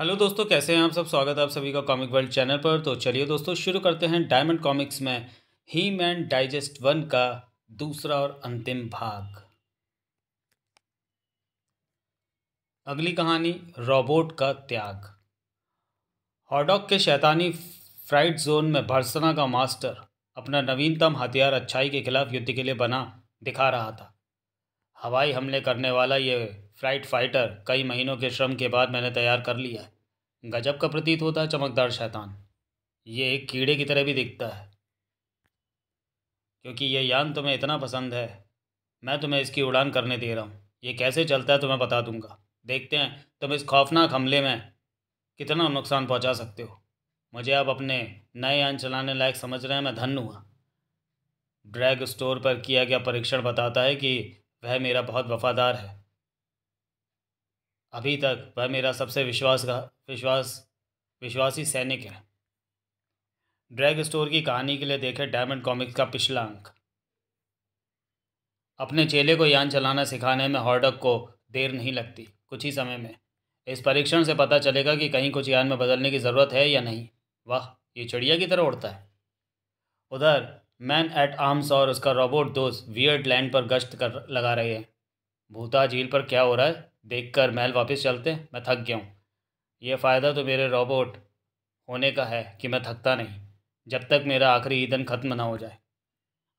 Hello दोस्तों कैसे हैं आप सब स्वागत है आप सभी का कॉमिक वर्ल्ड चैनल पर तो चलिए दोस्तों शुरू करते हैं डायमंड कॉमिक्स में ही मैन डाइजेस्ट वन का दूसरा और अंतिम भाग अगली कहानी रोबोट का त्याग हॉडॉक के शैतानी फ्राइड जोन में भरसना का मास्टर अपना नवीनतम हथियार अच्छाई के खिलाफ युद्ध के लिए बना दिखा रहा था हवाई हमले करने वाला ये फ्लाइट फाइटर कई महीनों के श्रम के बाद मैंने तैयार कर लिया है गजब का प्रतीत होता है चमकदार शैतान ये एक कीड़े की तरह भी दिखता है क्योंकि ये यान तुम्हें इतना पसंद है मैं तुम्हें इसकी उड़ान करने दे रहा हूँ ये कैसे चलता है तुम्हें बता दूंगा देखते हैं तुम इस खौफनाक हमले में कितना नुकसान पहुंचा सकते हो मुझे आप अपने नए यान चलाने लायक समझ रहे हैं मैं धन्य हुआ ड्रैग स्टोर पर किया गया परीक्षण बताता है कि वह मेरा बहुत वफ़ादार है अभी तक वह मेरा सबसे विश्वास का विश्वास विश्वासी सैनिक है ड्रैग स्टोर की कहानी के लिए देखें डायमंड कॉमिक्स का पिछला अंक अपने चेले को यान चलाना सिखाने में हॉर्डक को देर नहीं लगती कुछ ही समय में इस परीक्षण से पता चलेगा कि कहीं कुछ यान में बदलने की ज़रूरत है या नहीं वाह ये चिड़िया की तरह उड़ता है उधर मैन एट आर्म्स और उसका रोबोट दोस्त वियर्ड लैंड पर गश्त कर लगा रहे हैं भूता झील पर क्या हो रहा है देखकर महल वापस चलते मैं थक गया हूँ यह फ़ायदा तो मेरे रोबोट होने का है कि मैं थकता नहीं जब तक मेरा आखिरी ईंधन खत्म ना हो जाए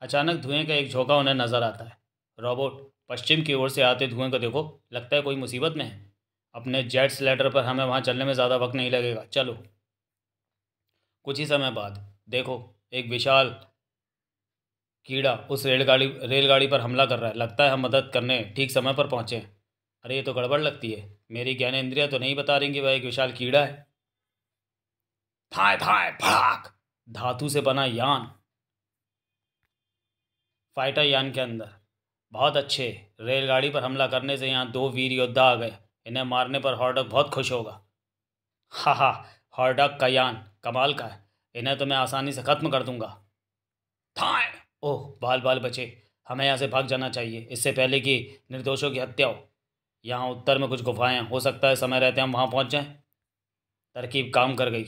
अचानक धुएं का एक झोंका उन्हें नज़र आता है रोबोट पश्चिम की ओर से आते धुएं को देखो लगता है कोई मुसीबत में है अपने जेट स्लेटर पर हमें वहाँ चलने में ज़्यादा वक्त नहीं लगेगा चलो कुछ ही समय बाद देखो एक विशाल कीड़ा उस रेलगाड़ी रेलगाड़ी पर हमला कर रहा है लगता है हम मदद करने ठीक समय पर पहुँचे अरे ये तो गड़बड़ लगती है मेरी ज्ञान इंद्रिया तो नहीं बता रही कि वह एक विशाल कीड़ा है थाए थाए फड़ाक धातु से बना यान फाइटर यान के अंदर बहुत अच्छे रेलगाड़ी पर हमला करने से यहाँ दो वीर योद्धा आ गए इन्हें मारने पर हॉर्डक बहुत खुश होगा हा हा हॉर्डक का यान कमाल का है इन्हें तो मैं आसानी से ख़त्म कर दूंगा थाए ओह बाल बाल बचे हमें यहाँ से भाग जाना चाहिए इससे पहले कि निर्दोषों की हत्या हो यहाँ उत्तर में कुछ गुफाएं हो सकता है समय रहते हम वहाँ पहुँच जाएँ तरकीब काम कर गई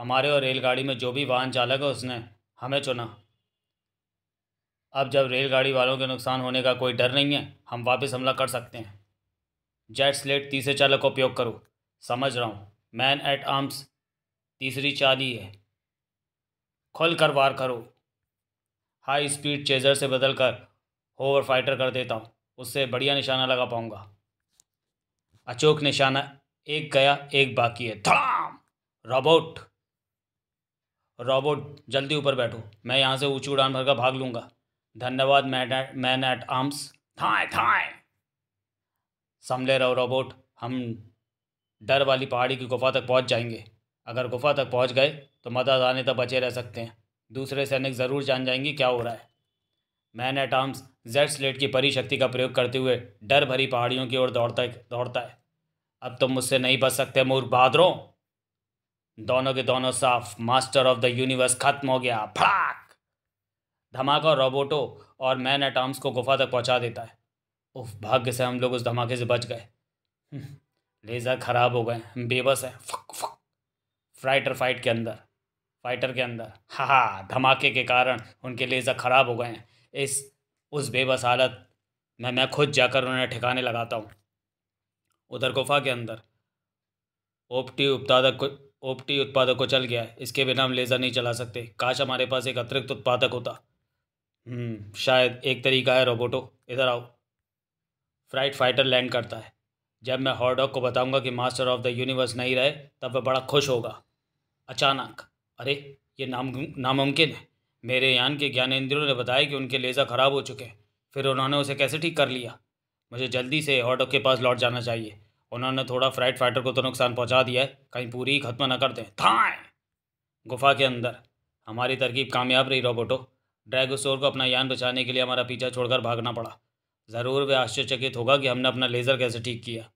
हमारे और रेलगाड़ी में जो भी वाहन चालक है उसने हमें चुना अब जब रेलगाड़ी वालों के नुकसान होने का कोई डर नहीं है हम वापस हमला कर सकते हैं जेट स्लेट तीसरे चालक का उपयोग करो समझ रहा हूँ मैन एट आर्म्स तीसरी चाली है खुल कर वार करो हाई स्पीड चेजर से बदल कर होवर फाइटर कर देता हूँ उससे बढ़िया निशाना लगा पाऊँगा अचोक निशाना एक गया एक बाकी है धड़ाम रॉबोट रॉबोट जल्दी ऊपर बैठो मैं यहाँ से ऊँची उड़ान भर का भाग लूँगा धन्यवाद मैन एट आर्म्स थाए थाए संभले रहो रोबोट हम डर वाली पहाड़ी की गुफा तक पहुँच जाएंगे अगर गुफा तक पहुँच गए तो मदद आने तक बचे रह सकते हैं दूसरे सैनिक ज़रूर जान जाएंगे क्या हो रहा है मैन एट आर्म्स जेड स्लेट की परी शक्ति का प्रयोग करते हुए डर भरी पहाड़ियों की ओर दौड़ता दौड़ता है अब तुम मुझसे नहीं बच सकते मूर्ख बहादुरों दोनों के दोनों साफ मास्टर ऑफ द यूनिवर्स खत्म हो गया फाक धमाका रोबोटो और मैन एट आर्म्स को गुफा तक पहुंचा देता है उफ भाग्य से हम लोग उस धमाके से बच गए हम्म, लेज़र खराब हो गए हम बेबस हैं फ्राइटर फाइट के अंदर फाइटर के अंदर हाँ धमाके के कारण उनके लेज़र ख़राब हो गए हैं इस उस बेबस हालत में मैं खुद जाकर उन्हें ठिकाने लगाता हूँ उधर गुफा के अंदर ओपटी उत्पादक को ओपटी उत्पादक को चल गया है इसके बिना हम लेज़र नहीं चला सकते काश हमारे पास एक अतिरिक्त उत्पादक होता हम्म, शायद एक तरीका है रोबोटो इधर आओ फ्राइट फाइटर लैंड करता है जब मैं हॉर्डॉग को बताऊंगा कि मास्टर ऑफ द यूनिवर्स नहीं रहे तब वह बड़ा खुश होगा अचानक अरे ये नाम नामुमकिन है मेरे यान के ज्ञानेंद्रियों ने बताया कि उनके लेज़ा ख़राब हो चुके हैं फिर उन्होंने उसे कैसे ठीक कर लिया मुझे जल्दी से ऑटो के पास लौट जाना चाहिए उन्होंने थोड़ा फ्राइट फाइटर को तो नुकसान पहुँचा दिया है कहीं पूरी खत्म न कर दें थाएँ गुफा के अंदर हमारी तरकीब कामयाब रही रोबोटो ड्रैगोसोर को अपना यान बचाने के लिए हमारा पीछा छोड़कर भागना पड़ा ज़रूर वे आश्चर्यचकित होगा कि हमने अपना लेज़र कैसे ठीक किया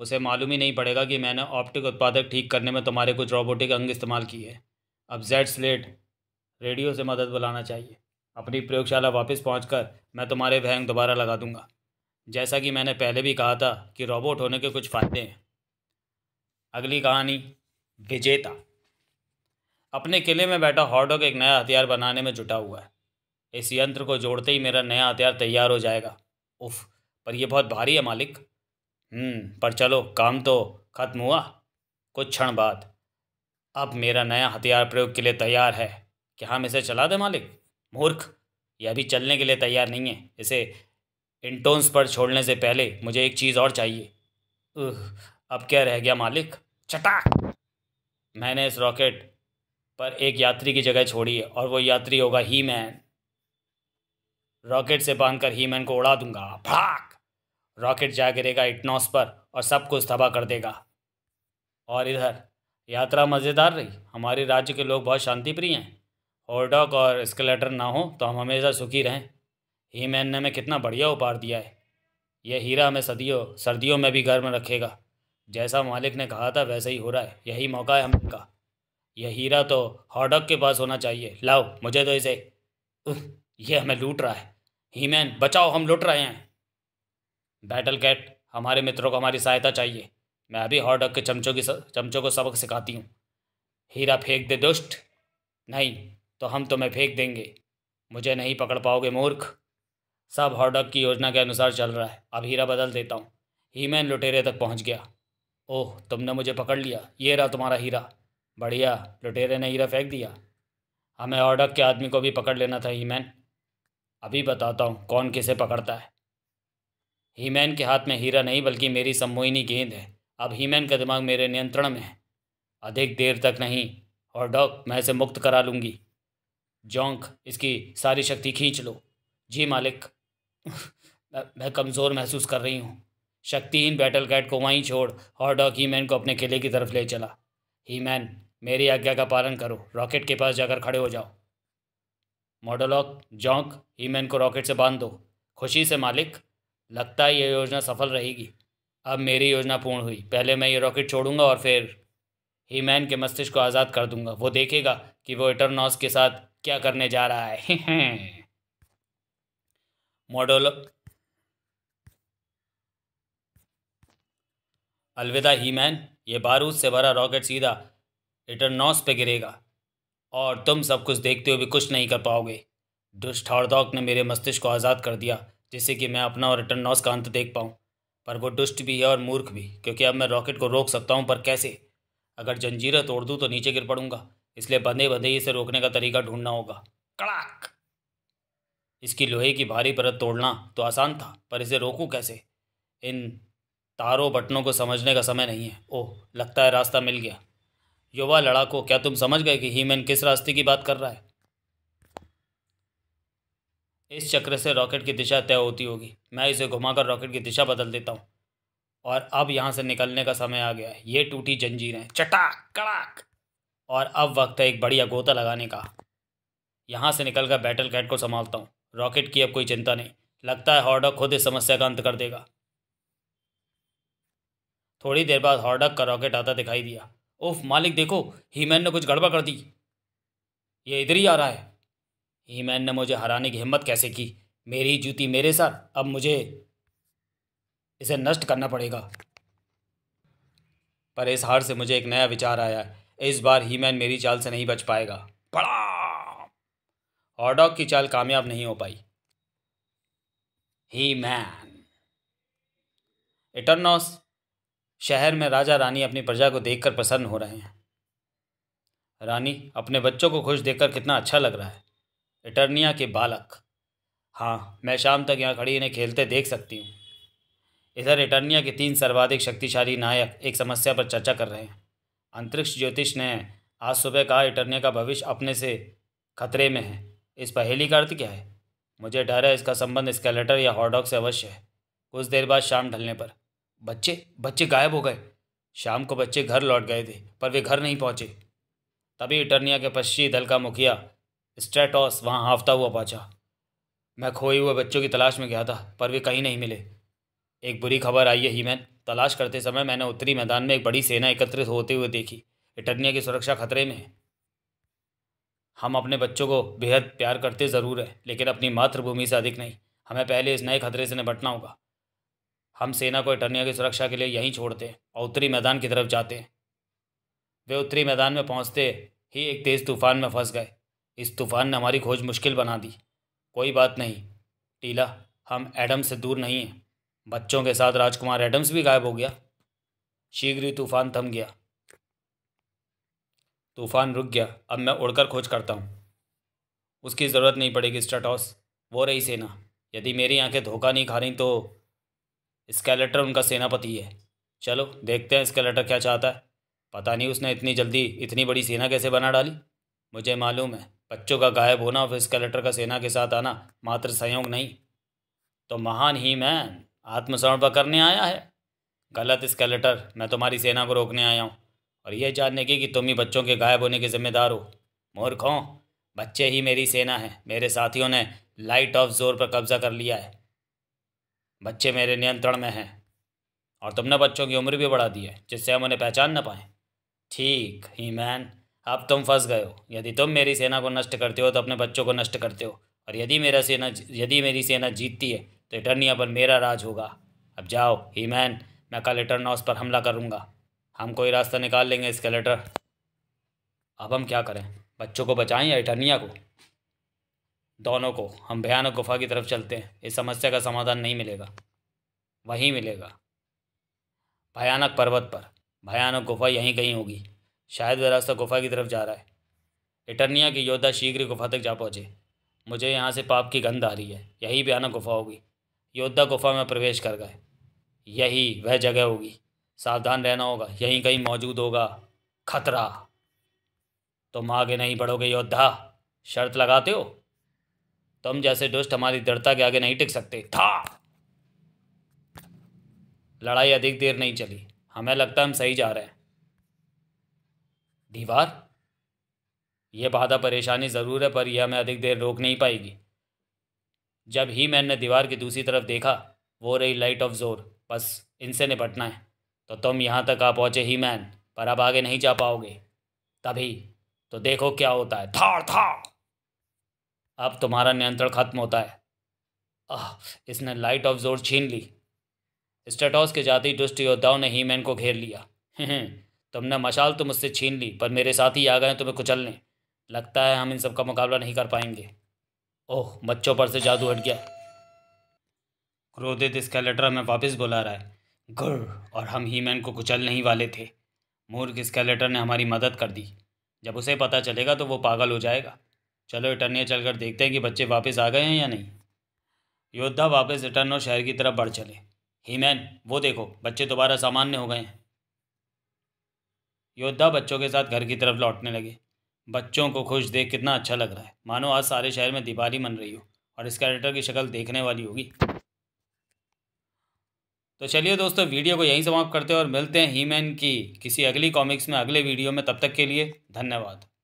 उसे मालूम ही नहीं पड़ेगा कि मैंने ऑप्टिक उत्पादक ठीक करने में तुम्हारे कुछ रोबोटिक अंग इस्तेमाल किए अब जेड स्लेट रेडियो से मदद बुलाना चाहिए अपनी प्रयोगशाला वापस पहुँच मैं तुम्हारे वहंग दोबारा लगा दूंगा जैसा कि मैंने पहले भी कहा था कि रोबोट होने के कुछ फ़ायदे हैं अगली कहानी विजेता अपने किले में बैठा हॉटडॉग एक नया हथियार बनाने में जुटा हुआ है इस यंत्र को जोड़ते ही मेरा नया हथियार तैयार हो जाएगा उफ पर यह बहुत भारी है मालिक हम्म, पर चलो काम तो ख़त्म हुआ कुछ क्षण बाद अब मेरा नया हथियार प्रयोग के लिए तैयार है क्या हम इसे चला दें मालिक मूर्ख यह अभी चलने के लिए तैयार नहीं है इसे इंटोन्स पर छोड़ने से पहले मुझे एक चीज़ और चाहिए अब क्या रह गया मालिक चटा मैंने इस रॉकेट पर एक यात्री की जगह छोड़ी है और वो यात्री होगा ही मैन रॉकेट से बांधकर ही मैन को उड़ा दूंगा भाग रॉकेट जा गिरेगा इटनॉस पर और सब कुछ तबाह कर देगा और इधर यात्रा मज़ेदार रही हमारे राज्य के लोग बहुत शांतिप्रिय हैं हॉर्डॉक और स्केलेटर ना हो तो हम हमेशा सुखी रहें ही मैन ने हमें कितना बढ़िया उपहार दिया है यह हीरा हमें सदियों सर्दियों में भी घर में रखेगा जैसा मालिक ने कहा था वैसा ही हो रहा है यही मौका है हमने का यह हीरा तो हॉडक के पास होना चाहिए लाओ मुझे तो इसे यह हमें लूट रहा है ही मैन बचाओ हम लूट रहे हैं बैटल कैट हमारे मित्रों को हमारी सहायता चाहिए मैं अभी डॉग के चमचों की चमचों को सबक सिखाती हूँ हीरा फेंक दे दुष्ट नहीं तो हम तुम्हें फेंक देंगे मुझे नहीं पकड़ पाओगे मूर्ख सब डॉग की योजना के अनुसार चल रहा है अब हीरा बदल देता हूँ ही मैन लुटेरे तक पहुँच गया ओह तुमने मुझे पकड़ लिया ये रहा तुम्हारा हीरा बढ़िया लुटेरे ने हीरा फेंक दिया हमें डॉग के आदमी को भी पकड़ लेना था ही मैन अभी बताता हूँ कौन किसे पकड़ता है हीमैन के हाथ में हीरा नहीं बल्कि मेरी सम्मोहिनी गेंद है अब हीमैन का दिमाग मेरे नियंत्रण में है अधिक देर तक नहीं हॉर्डॉक मैं इसे मुक्त करा लूँगी जोंक इसकी सारी शक्ति खींच लो जी मालिक मैं कमज़ोर महसूस कर रही हूँ शक्तिहीन बैटल कैट को वहीं छोड़ हॉर्डॉक हीमैन को अपने किले की तरफ ले चला हीमैन मेरी आज्ञा का पालन करो रॉकेट के पास जाकर खड़े हो जाओ मॉडलॉक जोंक हीमैन को रॉकेट से बांध दो खुशी से मालिक लगता है ये योजना सफल रहेगी अब मेरी योजना पूर्ण हुई पहले मैं ये रॉकेट छोड़ूंगा और फिर ही मैन के मस्तिष्क को आज़ाद कर दूंगा वो देखेगा कि वो इटरनॉस के साथ क्या करने जा रहा है मॉडल अलविदा ही मैन ये बारूद से भरा रॉकेट सीधा इटरनॉस पे गिरेगा और तुम सब कुछ देखते हुए भी कुछ नहीं कर पाओगे दुष्ट हॉर्डॉक ने मेरे मस्तिष्क को आज़ाद कर दिया जिससे कि मैं अपना और रिटर्न नॉस का अंत देख पाऊँ पर वो दुष्ट भी है और मूर्ख भी क्योंकि अब मैं रॉकेट को रोक सकता हूँ पर कैसे अगर जंजीरें तोड़ दूँ तो नीचे गिर पड़ूंगा इसलिए बंधे बंधे ही इसे रोकने का तरीका ढूंढना होगा कड़ाक इसकी लोहे की भारी परत तोड़ना तो आसान था पर इसे रोकूँ कैसे इन तारों बटनों को समझने का समय नहीं है ओह लगता है रास्ता मिल गया युवा लड़ाको क्या तुम समझ गए कि हीमैन किस रास्ते की बात कर रहा है इस चक्र से रॉकेट की दिशा तय होती होगी मैं इसे घुमाकर रॉकेट की दिशा बदल देता हूँ और अब यहाँ से निकलने का समय आ गया है ये टूटी जंजीरें चटाक कड़ाक और अब वक्त है एक बढ़िया गोता लगाने का यहाँ से निकल कर बैटल कैट को संभालता हूँ रॉकेट की अब कोई चिंता नहीं लगता है हॉर्डक खुद इस समस्या का अंत कर देगा थोड़ी देर बाद हॉर्डक का रॉकेट आता दिखाई दिया ओफ मालिक देखो हीमैन ने कुछ गड़बड़ कर दी ये इधर ही आ रहा है ही मैन ने मुझे हराने की हिम्मत कैसे की मेरी जूती मेरे सर अब मुझे इसे नष्ट करना पड़ेगा पर इस हार से मुझे एक नया विचार आया इस बार ही मैन मेरी चाल से नहीं बच पाएगा पड़ा हॉडॉग की चाल कामयाब नहीं हो पाई ही मैन इटरनॉस शहर में राजा रानी अपनी प्रजा को देखकर प्रसन्न हो रहे हैं रानी अपने बच्चों को खुश देखकर कितना अच्छा लग रहा है एटर्निया के बालक हाँ मैं शाम तक यहाँ खड़ी इन्हें खेलते देख सकती हूँ इधर एटर्निया के तीन सर्वाधिक शक्तिशाली नायक एक समस्या पर चर्चा कर रहे हैं अंतरिक्ष ज्योतिष ने आज सुबह कहा एटर्निया का भविष्य अपने से खतरे में है इस पहेली का अर्थ क्या है मुझे डर है इसका संबंध स्केलेटर या हॉटडॉग से अवश्य है कुछ देर बाद शाम ढलने पर बच्चे बच्चे गायब हो गए शाम को बच्चे घर लौट गए थे पर वे घर नहीं पहुँचे तभी इटर्निया के पश्चिमी दल का मुखिया स्ट्रेटॉस वहाँ हाफता हुआ पहुँचा मैं खोए हुए बच्चों की तलाश में गया था पर वे कहीं नहीं मिले एक बुरी खबर आई है ही मैन तलाश करते समय मैंने उत्तरी मैदान में एक बड़ी सेना एकत्रित होते हुए देखी इटर्निया की सुरक्षा खतरे में है हम अपने बच्चों को बेहद प्यार करते ज़रूर हैं लेकिन अपनी मातृभूमि से अधिक नहीं हमें पहले इस नए खतरे से निपटना होगा हम सेना को इटर्निया की सुरक्षा के लिए यहीं छोड़ते हैं और उत्तरी मैदान की तरफ जाते हैं वे उत्तरी मैदान में पहुँचते ही एक तेज़ तूफान में फंस गए इस तूफ़ान ने हमारी खोज मुश्किल बना दी कोई बात नहीं टीला हम एडम्स से दूर नहीं हैं बच्चों के साथ राजकुमार एडम्स भी गायब हो गया शीघ्र ही तूफ़ान थम गया तूफ़ान रुक गया अब मैं उड़कर खोज करता हूँ उसकी ज़रूरत नहीं पड़ेगी स्टाटॉस वो रही सेना यदि मेरी आंखें धोखा नहीं खा रही तो स्केलेटर उनका सेनापति है चलो देखते हैं स्केलेटर क्या चाहता है पता नहीं उसने इतनी जल्दी इतनी बड़ी सेना कैसे बना डाली मुझे मालूम है बच्चों का गायब होना और फिर स्केलेटर का सेना के साथ आना मात्र संयोग नहीं तो महान ही मैं आत्मसमर्पण करने आया है गलत स्केलेटर मैं तुम्हारी सेना को रोकने आया हूँ और यह जानने की कि तुम ही बच्चों के गायब होने के जिम्मेदार हो मूर्खों बच्चे ही मेरी सेना है मेरे साथियों ने लाइट ऑफ जोर पर कब्जा कर लिया है बच्चे मेरे नियंत्रण में हैं और तुमने बच्चों की उम्र भी बढ़ा दी है जिससे हम उन्हें पहचान ना पाए ठीक ही मैन अब तुम फंस गए हो यदि तुम मेरी सेना को नष्ट करते हो तो अपने बच्चों को नष्ट करते हो और यदि मेरा सेना यदि मेरी सेना जीतती है तो इटर्निया पर मेरा राज होगा अब जाओ ही मैन मैं कल उस पर हमला करूँगा हम कोई रास्ता निकाल लेंगे इसके लेटर अब हम क्या करें बच्चों को बचाएं या इटर्निया को दोनों को हम भयानक गुफा की तरफ चलते हैं इस समस्या का समाधान नहीं मिलेगा वहीं मिलेगा भयानक पर्वत पर भयानक गुफा यहीं कहीं होगी शायद वह रास्ता गुफा की तरफ जा रहा है इटर्निया के योद्धा शीघ्र गुफा तक जा पहुँचे मुझे यहाँ से पाप की गंध आ रही है यही आना गुफा होगी योद्धा गुफा में प्रवेश कर गए यही वह जगह होगी सावधान रहना होगा यहीं कहीं मौजूद होगा खतरा तुम आगे नहीं बढ़ोगे योद्धा शर्त लगाते हो तुम जैसे दुष्ट हमारी दृढ़ता के आगे नहीं टिक सकते था लड़ाई अधिक देर नहीं चली हमें लगता हम सही जा रहे हैं दीवार यह बाधा परेशानी ज़रूर है पर यह हमें अधिक देर रोक नहीं पाएगी जब ही मैंने दीवार की दूसरी तरफ देखा वो रही लाइट ऑफ जोर बस इनसे निपटना है तो तुम यहाँ तक आ पहुँचे ही मैन पर अब आगे नहीं जा पाओगे तभी तो देखो क्या होता है थार था अब तुम्हारा नियंत्रण खत्म होता है आह इसने लाइट ऑफ जोर छीन ली स्टेटॉस के जाती दुष्ट योद्धाओं ने ही मैन को घेर लिया हम्म। तुमने मशाल तो मुझसे छीन ली पर मेरे साथ ही आ गए तुम्हें कुचलने लगता है हम इन सब का मुकाबला नहीं कर पाएंगे ओह बच्चों पर से जादू हट गया क्रोधित इसका लेटर हमें वापस बुला रहा है गुर और हम ही मैन को कुचल नहीं वाले थे मूर्ख स्केलेटर ने हमारी मदद कर दी जब उसे पता चलेगा तो वो पागल हो जाएगा चलो इटर्निया चलकर देखते हैं कि बच्चे वापस आ गए हैं या नहीं योद्धा वापस इटर्नो शहर की तरफ बढ़ चले ही मैन वो देखो बच्चे दोबारा सामान्य हो गए हैं योद्धा बच्चों के साथ घर की तरफ लौटने लगे बच्चों को खुश देख कितना अच्छा लग रहा है मानो आज सारे शहर में दिवाली मन रही हो और इस कैरेक्टर की शक्ल देखने वाली होगी तो चलिए दोस्तों वीडियो को यहीं समाप्त करते हैं और मिलते हैं हीमैन की किसी अगली कॉमिक्स में अगले वीडियो में तब तक के लिए धन्यवाद